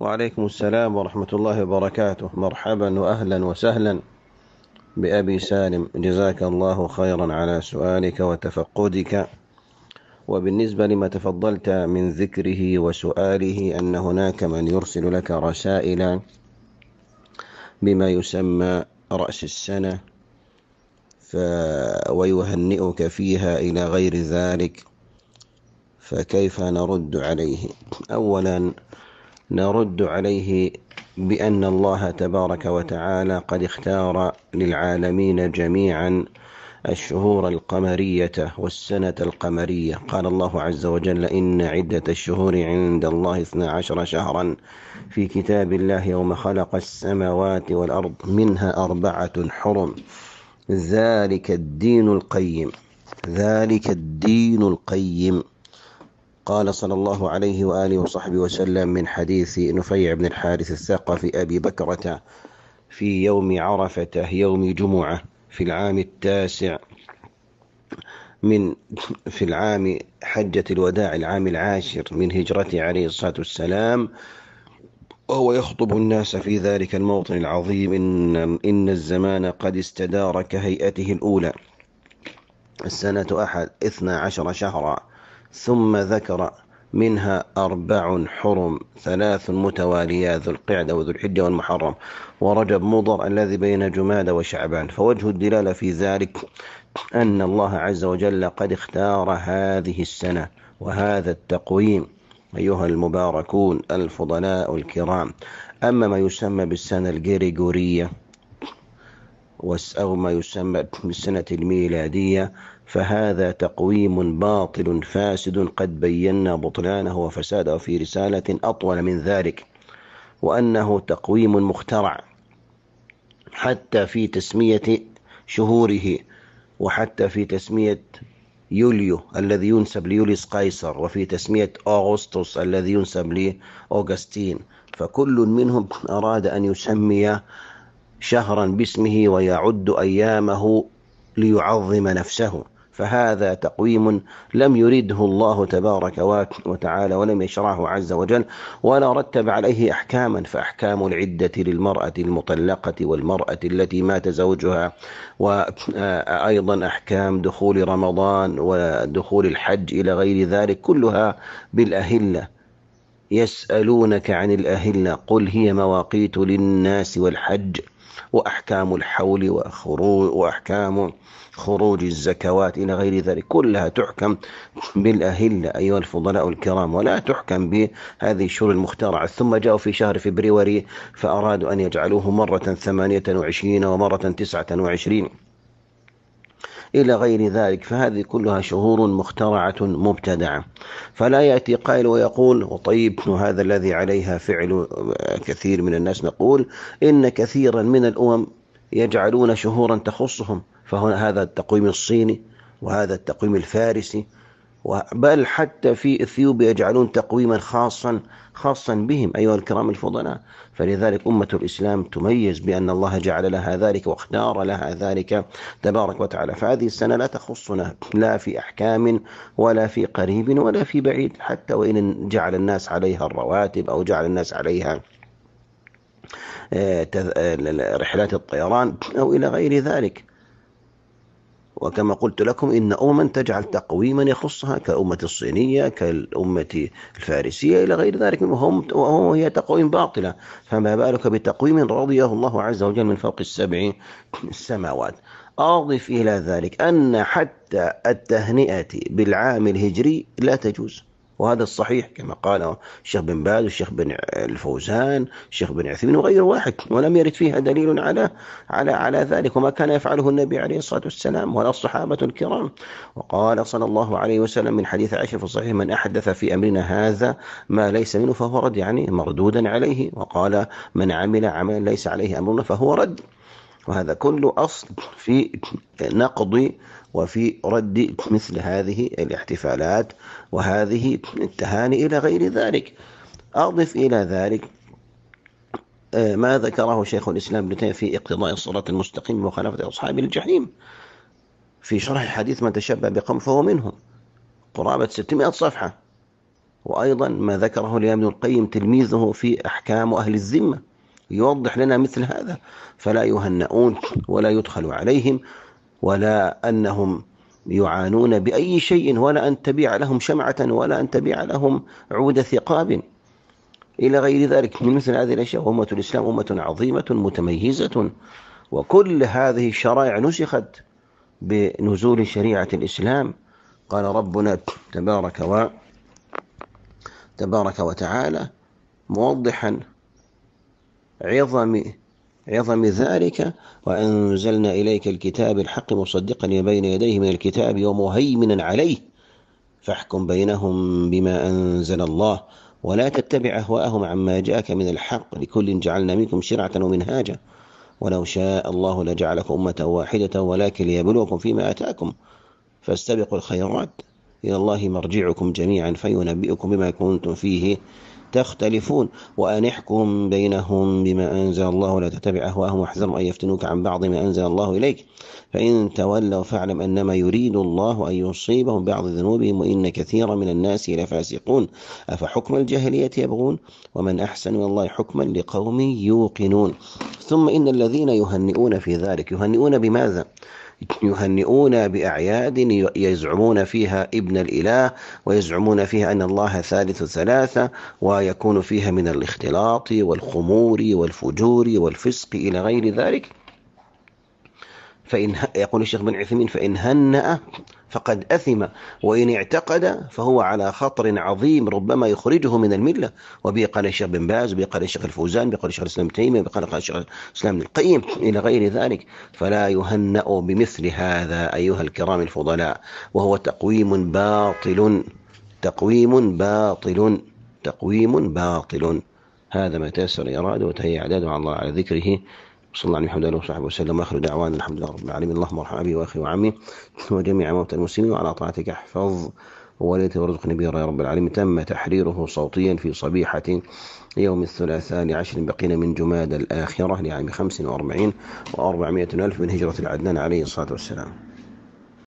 وعليكم السلام ورحمة الله وبركاته مرحبا وأهلا وسهلا بأبي سالم جزاك الله خيرا على سؤالك وتفقدك وبالنسبة لما تفضلت من ذكره وسؤاله أن هناك من يرسل لك رسائل بما يسمى رأس السنة ف ويهنئك فيها إلى غير ذلك فكيف نرد عليه أولا نرد عليه بأن الله تبارك وتعالى قد اختار للعالمين جميعا الشهور القمرية والسنة القمرية قال الله عز وجل إن عدة الشهور عند الله 12 عشر شهرا في كتاب الله يوم خلق السماوات والأرض منها أربعة حرم ذلك الدين القيم ذلك الدين القيم قال صلى الله عليه وآله وصحبه وسلم من حديث نفيع بن الحارث الثقفي أبي بكرة في يوم عرفة يوم جمعة في العام التاسع من في العام حجة الوداع العام العاشر من هجرته عليه الصلاة والسلام وهو يخطب الناس في ذلك الموطن العظيم إن, إن الزمان قد استدار كهيئته الأولى السنة أحد إثنى عشر شهرا ثم ذكر منها أربع حرم ثلاث متواليات ذو القعدة وذو الحجة والمحرم ورجب مضر الذي بين جماد وشعبان فوجه الدلالة في ذلك أن الله عز وجل قد اختار هذه السنة وهذا التقويم أيها المباركون الفضلاء الكرام أما ما يسمى بالسنة الجريجورية أو ما يسمى بالسنة الميلادية فهذا تقويم باطل فاسد قد بينا بطلانه وفساده في رسالة أطول من ذلك وأنه تقويم مخترع حتى في تسمية شهوره وحتى في تسمية يوليو الذي ينسب ليوليس قيصر وفي تسمية أغسطس الذي ينسب لأوغستين فكل منهم أراد أن يسمي شهرا باسمه ويعد أيامه ليعظم نفسه فهذا تقويم لم يرده الله تبارك وتعالى ولم يشرعه عز وجل ولا رتب عليه احكاما فاحكام العده للمراه المطلقه والمراه التي مات زوجها وايضا احكام دخول رمضان ودخول الحج الى غير ذلك كلها بالاهله يسالونك عن الاهله قل هي مواقيت للناس والحج وأحكام الحول وخروج وأحكام خروج الزكوات إلى غير ذلك كلها تحكم بالأهلة أيها الفضلاء الكرام ولا تحكم بهذه الشهور المخترعة ثم جاءوا في شهر فبراير فأرادوا أن يجعلوه مرة ثمانية وعشرين ومرة تسعة وعشرين إلى غير ذلك فهذه كلها شهور مخترعة مبتدعة فلا يأتي قائل ويقول وطيب هذا الذي عليها فعل كثير من الناس نقول إن كثيرا من الأمم يجعلون شهورا تخصهم فهنا هذا التقويم الصيني وهذا التقويم الفارسي بل حتى في اثيوبيا يجعلون تقويما خاصا خاصا بهم ايها الكرام الفضلاء فلذلك امه الاسلام تميز بان الله جعل لها ذلك واختار لها ذلك تبارك وتعالى فهذه السنه لا تخصنا لا في احكام ولا في قريب ولا في بعيد حتى وان جعل الناس عليها الرواتب او جعل الناس عليها آه، آه، رحلات الطيران او الى غير ذلك وكما قلت لكم إن أمما تجعل تقويما يخصها كأمة الصينية كالأمة الفارسية إلى غير ذلك وهم وهي تقويم باطلة فما بالك بتقويم رضيه الله عز وجل من فوق السبع السماوات أضف إلى ذلك أن حتى التهنئة بالعام الهجري لا تجوز وهذا الصحيح كما قال الشيخ بن باز والشيخ بن الفوزان الشيخ بن عثيمين وغير واحد ولم يرد فيها دليل على على على ذلك وما كان يفعله النبي عليه الصلاة والسلام ولا الصحابة الكرام وقال صلى الله عليه وسلم من حديث عائشة في الصحيح من أحدث في أمرنا هذا ما ليس منه فهو رد يعني مردودا عليه وقال من عمل عملا ليس عليه أمرنا فهو رد وهذا كله أصل في نقض وفي رد مثل هذه الاحتفالات وهذه التهاني إلى غير ذلك أضف إلى ذلك آه، ما ذكره شيخ الإسلام ابن تيمية في اقتضاء الصراط المستقيم ومخالفة أصحاب الجحيم في شرح حديث من تشبه بقوم فهو منهم قرابة 600 صفحة وأيضا ما ذكره لابن القيم تلميذه في أحكام أهل الذمة يوضح لنا مثل هذا فلا يهنؤون ولا يدخل عليهم ولا أنهم يعانون بأي شيء ولا أن تبيع لهم شمعة ولا أن تبيع لهم عود ثقاب إلى غير ذلك من مثل هذه الأشياء أمة الإسلام أمة عظيمة متميزة وكل هذه الشرائع نسخت بنزول شريعة الإسلام قال ربنا تبارك و تبارك وتعالى موضحا عظم عظم ذلك وأنزلنا إليك الكتاب الحق مصدقا بين يديه من الكتاب ومهيمنا عليه فاحكم بينهم بما أنزل الله ولا تتبع أهواءهم عما جاءك من الحق لكل جعلنا منكم شرعة ومنهاجا ولو شاء الله لجعلكم أمة واحدة ولكن ليبلوكم فيما آتاكم فاستبقوا الخيرات إلى الله مرجعكم جميعا فينبئكم بما كنتم فيه تختلفون وأن احكم بينهم بما أنزل الله ولا تتبع أهواءهم واحذر أن يفتنوك عن بعض ما أنزل الله إليك فإن تولوا فاعلم أنما يريد الله أن يصيبهم بعض ذنوبهم وإن كثيرا من الناس لفاسقون أفحكم الجاهلية يبغون ومن أحسن من الله حكما لقوم يوقنون ثم إن الذين يهنئون في ذلك يهنئون بماذا؟ يهنئون بأعياد يزعمون فيها ابن الإله ويزعمون فيها أن الله ثالث ثلاثة ويكون فيها من الاختلاط والخمور والفجور والفسق إلى غير ذلك فإن يقول الشيخ بن عثيمين فإن هنأ فقد أثم وإن اعتقد فهو على خطر عظيم ربما يخرجه من الملة وبه قال الشيخ بن باز وبه قال الشيخ الفوزان وبه قال الشيخ الإسلام تيمية وبه قال الشيخ الإسلام القيم إلى غير ذلك فلا يهنأ بمثل هذا أيها الكرام الفضلاء وهو تقويم باطل تقويم باطل تقويم باطل هذا ما تيسر إرادة وتهيأ إعداده على الله على ذكره صلى الله عليه وسلم وصحبه وسلم واخر دعوانا الحمد لله رب العالمين اللهم ارحم ابي واخي وعمي وجميع موتى المسلمين وعلى طاعتك احفظ وليت وارزقني به يا رب العالمين تم تحريره صوتيا في صبيحة يوم الثلاثاء لعشر بقينا من جماد الآخرة لعام خمس وأربعين وأربعمائة ألف من هجرة العدنان عليه الصلاة والسلام